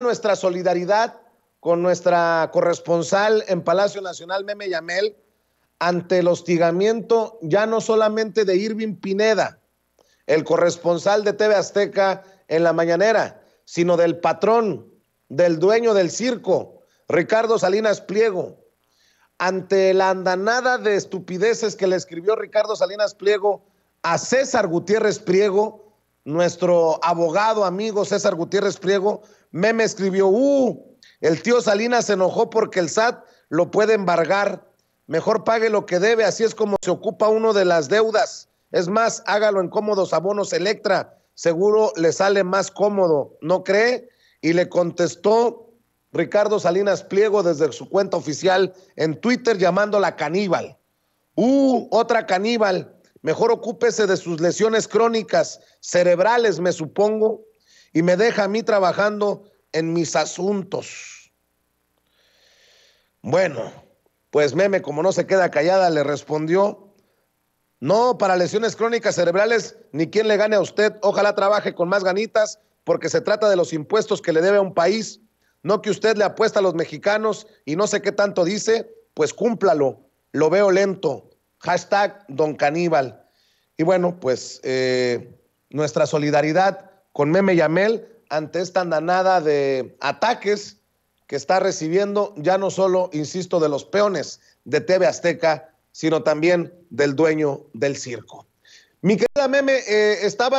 nuestra solidaridad con nuestra corresponsal en Palacio Nacional, Meme Yamel, ante el hostigamiento ya no solamente de Irving Pineda, el corresponsal de TV Azteca en la mañanera, sino del patrón, del dueño del circo, Ricardo Salinas Pliego. Ante la andanada de estupideces que le escribió Ricardo Salinas Pliego a César Gutiérrez Pliego, nuestro abogado, amigo César Gutiérrez Priego, me, me escribió, uh, el tío Salinas se enojó porque el SAT lo puede embargar. Mejor pague lo que debe, así es como se ocupa uno de las deudas. Es más, hágalo en cómodos abonos Electra, seguro le sale más cómodo, ¿no cree? Y le contestó Ricardo Salinas Pliego desde su cuenta oficial en Twitter llamándola caníbal. Uh, otra caníbal. Mejor ocúpese de sus lesiones crónicas, cerebrales, me supongo, y me deja a mí trabajando en mis asuntos. Bueno, pues Meme, como no se queda callada, le respondió, no, para lesiones crónicas cerebrales, ni quien le gane a usted, ojalá trabaje con más ganitas, porque se trata de los impuestos que le debe a un país, no que usted le apuesta a los mexicanos y no sé qué tanto dice, pues cúmplalo, lo veo lento, Hashtag Don Caníbal. Y bueno, pues eh, nuestra solidaridad con Meme Yamel ante esta andanada de ataques que está recibiendo, ya no solo, insisto, de los peones de TV Azteca, sino también del dueño del circo. Mi querida Meme, eh, estaba